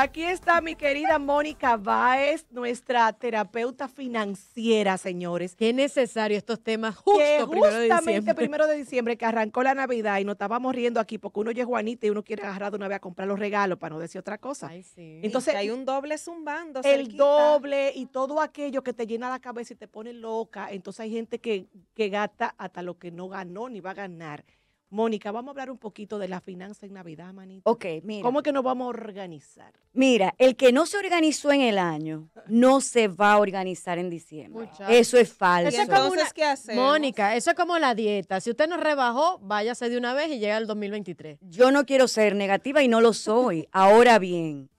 Aquí está mi querida Mónica Báez, nuestra terapeuta financiera, señores. Qué necesario estos temas justo primero de diciembre. Justamente primero de diciembre, que arrancó la Navidad y nos estábamos riendo aquí porque uno llega es Juanita y uno quiere agarrar de una vez a comprar los regalos para no decir otra cosa. Entonces, hay un doble zumbando. El doble y todo aquello que te llena la cabeza y te pone loca. Entonces hay gente que, que gasta hasta lo que no ganó ni va a ganar. Mónica, vamos a hablar un poquito de la finanza en Navidad, manito. Ok, mira. ¿Cómo es que nos vamos a organizar? Mira, el que no se organizó en el año, no se va a organizar en diciembre. Eso es falso. Eso es Mónica, eso es como la dieta. Si usted no rebajó, váyase de una vez y llega al 2023. Yo no quiero ser negativa y no lo soy. Ahora bien,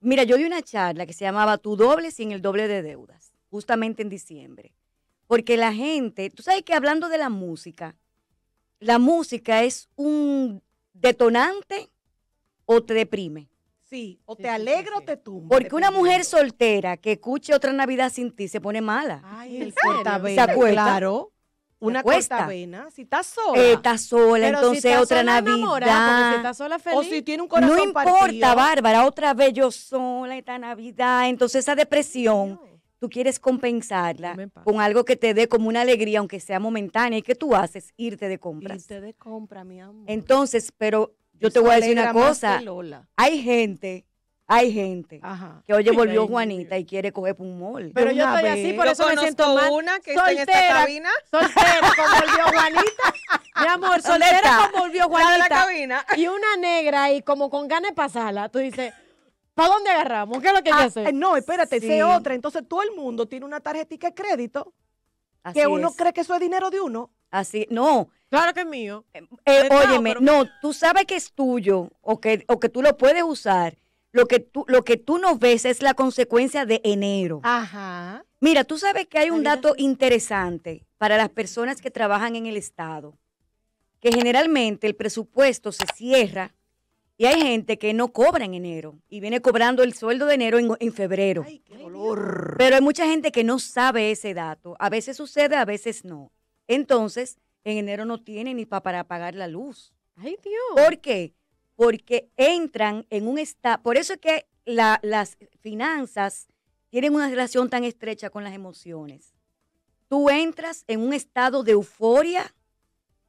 mira, yo vi una charla que se llamaba Tu doble sin el doble de deudas, justamente en diciembre. Porque la gente, tú sabes que hablando de la música, la música es un detonante o te deprime. Sí, o te alegra o te tumba. Porque una mujer soltera que escuche otra Navidad sin ti se pone mala. Ay, el ¿Se acuerda. Claro. Una cortavena. Si estás sola. Eh, estás sola, entonces otra ah, Navidad. O si tiene un corazón No importa, Bárbara, otra vez yo sola esta Navidad. Entonces esa depresión tú quieres compensarla con algo que te dé como una alegría, aunque sea momentánea, y que tú haces irte de compras. Irte de compra, mi amor. Entonces, pero yo te voy a decir una cosa. Hay gente hay gente que oye volvió Juanita y quiere coger un mol. Pero yo estoy así, por eso me siento mal. una que está en esta cabina. Soltera, como volvió Juanita. Mi amor, soltera como volvió Juanita. Y una negra y como con ganas de pasarla. Tú dices, ¿Para dónde agarramos? ¿Qué es lo que hay que ah, hacer? No, espérate, sí. otra. Entonces todo el mundo tiene una tarjetita de crédito que uno cree que eso es dinero de uno. Así, no. Claro que es mío. Eh, eh, óyeme, no, tú sabes que es tuyo o que, que tú lo puedes usar. Lo que, tú, lo que tú no ves es la consecuencia de enero. Ajá. Mira, tú sabes que hay un dato interesante para las personas que trabajan en el Estado, que generalmente el presupuesto se cierra y hay gente que no cobra en enero y viene cobrando el sueldo de enero en, febrero. Pero hay mucha gente que no sabe ese dato. A veces sucede, a veces no. Entonces, en enero no tienen ni para pagar la luz. Ay, Dios. ¿Por qué? Porque entran en un estado. Por eso es que las finanzas tienen una relación tan estrecha con las emociones. Tú entras en un estado de euforia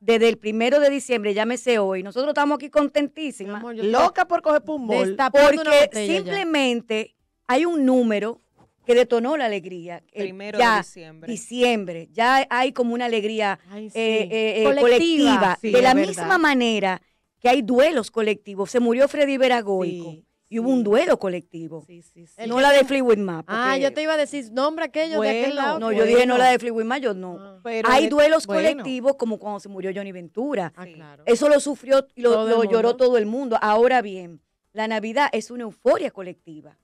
desde el primero de diciembre, llámese hoy, nosotros estamos aquí contentísimas, loca por coger pulmón, porque simplemente hay un número que detonó la alegría. Primero de diciembre. Diciembre, ya hay como una alegría eh, eh, eh, colectiva. de la misma manera que hay duelos colectivos. Se murió Freddy Veragoico y hubo un duelo colectivo. No la de Fleetwood Mac. Ah, yo te iba a decir, nombre aquello de aquel lado. No, yo dije no la de Fleetwood Map, yo no. Ah. Hay duelos colectivos como cuando se murió Johnny Ventura. Ah, Eso lo sufrió y lo, lo lloró todo el mundo. Ahora bien, la Navidad es una euforia colectiva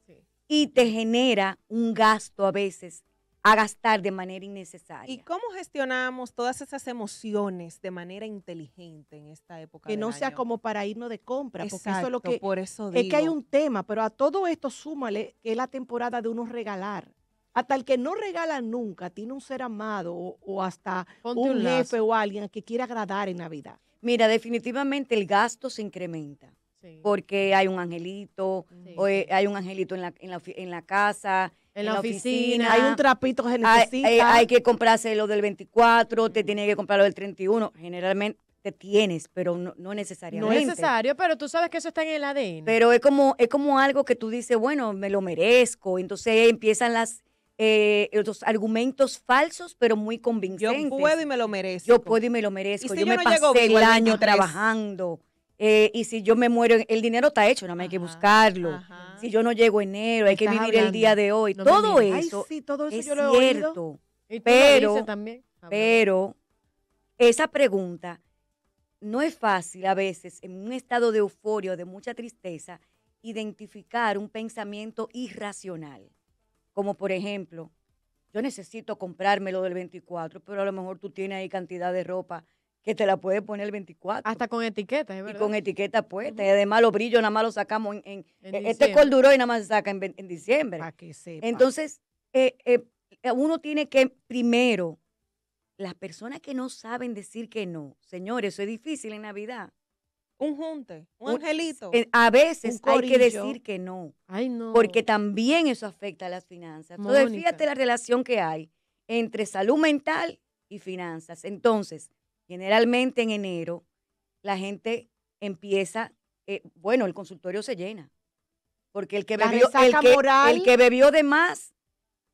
y te genera un gasto a veces a gastar de manera innecesaria. ¿Y cómo gestionamos todas esas emociones de manera inteligente en esta época? Que no sea como para irnos de compra, porque eso es lo que por eso es que hay un tema, pero a todo esto súmale que es la temporada de uno regalar. Hasta el que no regala nunca tiene un ser amado o, hasta un, jefe o alguien que quiere agradar en Navidad. Mira, definitivamente el gasto se incrementa. Porque hay un angelito, eh, hay un angelito en la, en la, en la casa, en, la oficina. Hay un trapito que se necesita. Hay, que comprarse lo del 24, te tiene que comprar lo del 31. Generalmente te tienes, pero no, no necesariamente. No es necesario, pero tú sabes que eso está en el ADN. Pero es como, es como algo que tú dices, bueno, me lo merezco. Entonces empiezan las eh, los argumentos falsos, pero muy convincentes. Yo puedo y me lo merezco. Yo puedo y me lo merezco. Si yo, me pasé el año trabajando. Eh, y si yo me muero, el dinero está hecho, no me hay que buscarlo. Ajá si yo no llego enero, hay que vivir el día de hoy. todo, eso todo, es cierto, pero, pero esa pregunta no es fácil a veces en un estado de euforia o de mucha tristeza identificar un pensamiento irracional. Como por ejemplo, yo necesito comprármelo del 24, pero a lo mejor tú tienes ahí cantidad de ropa que te la puede poner el 24. Hasta con etiqueta, es verdad. Y con etiqueta puesta. Y además los brillos nada más los sacamos en, e, Este es este y nada más se saca en, diciembre. Para que sepa. Entonces, eh, eh, eh, uno tiene que primero, las personas que no saben decir que no, señores, eso es difícil en Navidad. Un junte, un, angelito. a veces hay que decir que no. Ay, no. Porque también eso afecta a las finanzas. Entonces, fíjate la relación que hay entre salud mental y finanzas. Entonces, Generalmente en enero la gente empieza, eh, bueno, el consultorio se llena, porque el que bebió, el que, bebió de más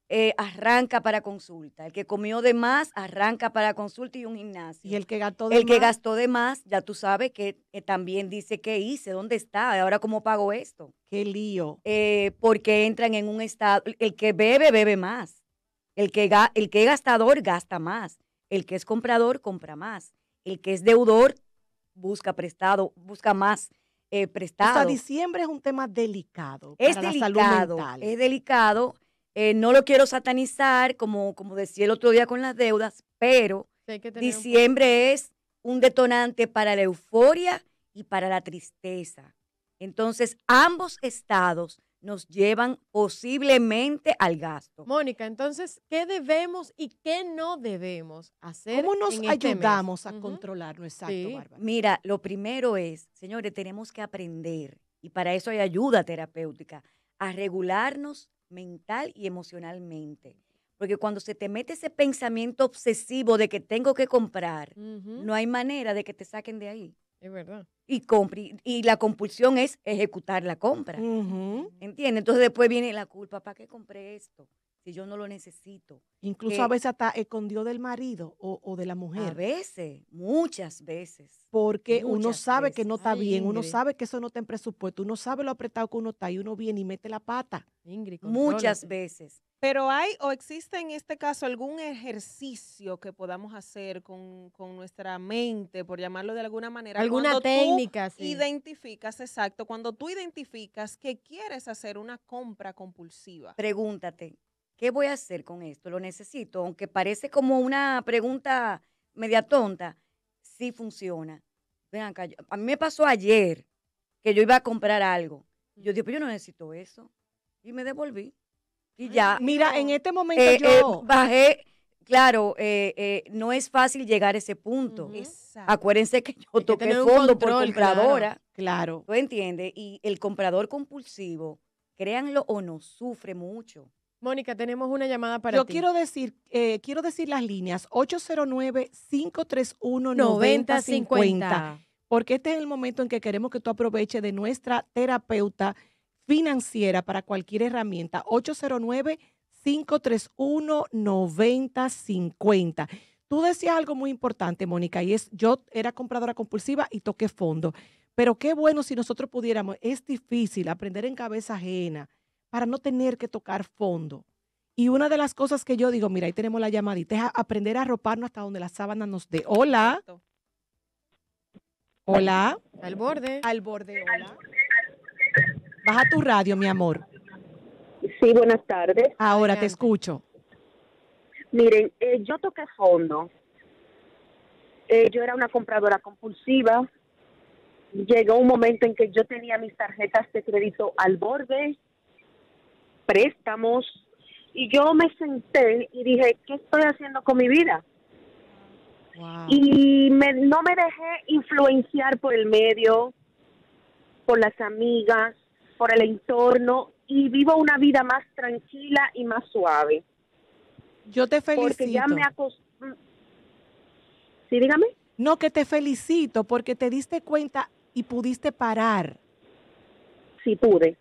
eh, arranca para consulta. El que comió de más arranca para consulta y un gimnasio. Y el que gastó de más. El que gastó de más, ya tú sabes que eh, también dice qué hice, dónde está, ahora cómo pago esto. Qué lío. porque entran en un estado. El que bebe, bebe más. El que, el que gastador, gasta más. El que es comprador compra más. El que es deudor busca prestado, busca más prestado. Eh, o sea, diciembre es un tema delicado. Es delicado. Es delicado. Eh, no lo quiero satanizar, como, como decía el otro día con las deudas, pero diciembre es un detonante para la euforia y para la tristeza. Entonces, ambos estados nos llevan posiblemente al gasto. Mónica, entonces, ¿qué debemos y qué no debemos hacer? ¿Cómo nos este ayudamos a controlar nuestro Mira, lo primero es, señores, tenemos que aprender, y para eso hay ayuda terapéutica, a regularnos mental y emocionalmente. Porque cuando se te mete ese pensamiento obsesivo de que tengo que comprar, no hay manera de que te saquen de ahí. Y, y la compulsión es ejecutar la compra. Entonces después viene la culpa, ¿para qué compré esto? si yo no lo necesito. Incluso a veces hasta escondió del marido o, de la mujer. A veces, muchas veces. Porque uno sabe que no está bien, uno sabe que eso no está en presupuesto, uno sabe lo apretado que uno está y uno viene y mete la pata. muchas veces. Pero hay o existe en este caso algún ejercicio que podamos hacer con, nuestra mente, por llamarlo de alguna manera. Alguna cuando tú Identificas, exacto, cuando tú identificas que quieres hacer una compra compulsiva. Pregúntate, ¿Qué voy a hacer con esto? Lo necesito, aunque parece como una pregunta media tonta, sí funciona. a mí me pasó ayer que yo iba a comprar algo. Yo dije, pero yo no necesito eso. Y me devolví. Y ya. Mira, en este momento eh, eh, yo bajé. Claro, eh, no es fácil llegar a ese punto. Acuérdense que yo toqué el fondo por compradora. Claro. claro. ¿Tú entiendes? Y el comprador compulsivo, créanlo o no, sufre mucho. Mónica, tenemos una llamada para Yo ti. Yo quiero decir, eh, quiero decir las líneas 809-531-9050, porque este es el momento en que queremos que tú aproveches de nuestra terapeuta financiera para cualquier herramienta. 809-531-9050. Tú decías algo muy importante, Mónica, y es, yo era compradora compulsiva y toqué fondo. Pero qué bueno si nosotros pudiéramos, es difícil aprender en cabeza ajena, para no tener que tocar fondo. Y una de las cosas que yo digo, mira, ahí tenemos la llamadita, es aprender a arroparnos hasta donde la sábana nos dé. Hola. Hola. Al borde. Al borde, hola. Baja tu radio, mi amor. Sí, buenas tardes. Ahora te escucho. Miren, eh, yo toqué fondo. Eh, yo era una compradora compulsiva. Llegó un momento en que yo tenía mis tarjetas de crédito al borde préstamos. Y yo me senté y dije, ¿qué estoy haciendo con mi vida? Y me, no me dejé influenciar por el medio, por las amigas, por el entorno y vivo una vida más tranquila y más suave. Yo te felicito. ya me acostumbré. Mm. Sí, dígame. No, que te felicito porque te diste cuenta y pudiste parar. Sí, pude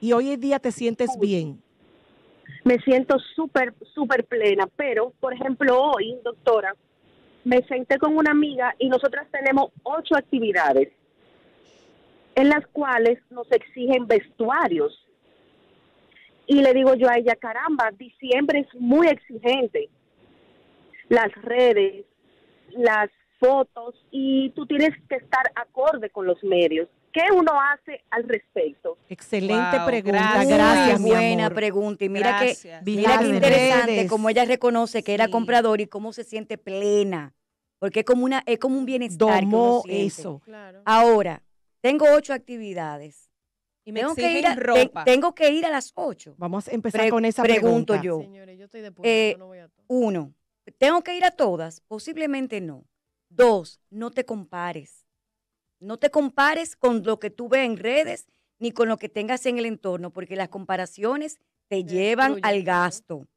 y hoy en día te sientes bien? Me siento súper, súper plena, pero, por ejemplo, hoy, doctora, me senté con una amiga y nosotras tenemos ocho actividades en las cuales nos exigen vestuarios. Y le digo yo a ella, caramba, diciembre es muy exigente. Las redes, las fotos, y tú tienes que estar acorde con los medios. ¿Qué uno hace al respecto? Excelente pregunta. Gracias, buena pregunta. Y mira que mira qué interesante como ella reconoce que era comprador y cómo se siente plena. Porque es como, una, es como un bienestar. Domó eso. Ahora, tengo ocho actividades. Y me tengo que ir a, tengo que ir a las ocho. Vamos a empezar con esa pregunta. Pregunto yo. uno, ¿tengo que ir a todas? Posiblemente no. Dos, no te compares. No te compares con lo que tú ves en redes ni con lo que tengas en el entorno, porque las comparaciones te llevan al gasto.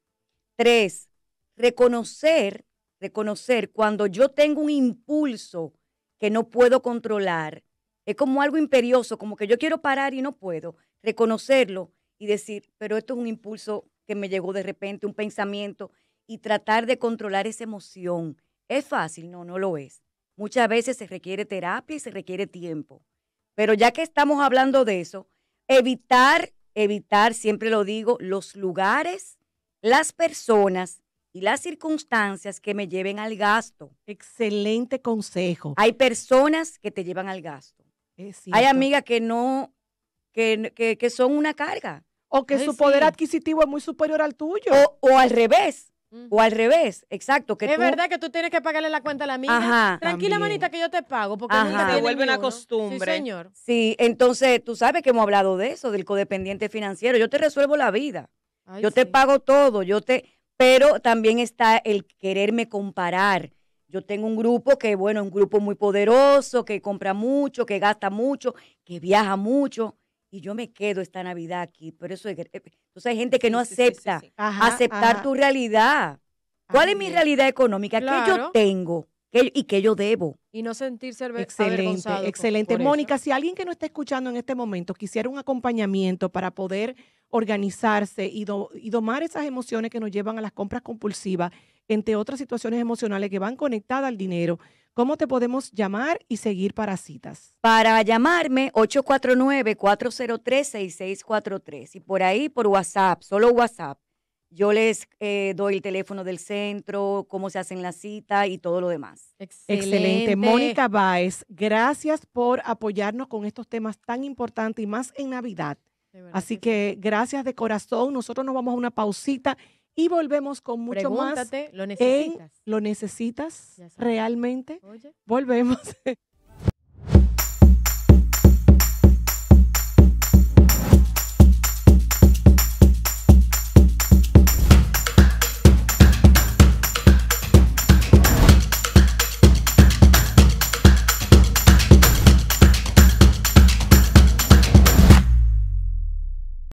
Tres, reconocer, reconocer cuando yo tengo un impulso que no puedo controlar. Es como algo imperioso, como que yo quiero parar y no puedo. Reconocerlo y decir, pero esto es un impulso que me llegó de repente, un pensamiento, y tratar de controlar esa emoción. ¿Es fácil? No, no lo es. Muchas veces se requiere terapia y se requiere tiempo. Pero ya que estamos hablando de eso, evitar, evitar, siempre lo digo, los lugares, las personas y las circunstancias que me lleven al gasto. Excelente consejo. Hay personas que te llevan al gasto. Hay amigas que no, que, que, son una carga. O que su poder adquisitivo es muy superior al tuyo. o, al revés. O al revés, exacto. Que es verdad que tú tienes que pagarle la cuenta a la amiga. Tranquila, manita, que yo te pago. Porque nunca te vuelve una costumbre. Sí, señor. Sí, entonces tú sabes que hemos hablado de eso, del codependiente financiero. Yo te resuelvo la vida. yo te pago todo. Yo te. Pero también está el quererme comparar. Yo tengo un grupo que, bueno, un grupo muy poderoso, que compra mucho, que gasta mucho, que viaja mucho y yo me quedo esta Navidad aquí. Pero eso entonces eh, pues, hay gente que no acepta aceptar tu realidad. ¿Cuál es mi realidad económica? ¿Qué yo tengo? y que yo debo. Y no sentirse Excelente, pues, excelente. Mónica, si alguien que no está escuchando en este momento quisiera un acompañamiento para poder organizarse y, do, y domar esas emociones que nos llevan a las compras compulsivas, entre otras situaciones emocionales que van conectadas al dinero, ¿Cómo te podemos llamar y seguir para citas? Para llamarme 849-403-6643 y por ahí por WhatsApp, solo WhatsApp. Yo les eh, doy el teléfono del centro, cómo se hacen las citas y todo lo demás. Excelente. Mónica Báez, gracias por apoyarnos con estos temas tan importantes y más en Navidad. Así que gracias de corazón. Nosotros nos vamos a una pausita y volvemos con mucho más. ¿Lo necesitas? ¿Lo necesitas realmente? Volvemos.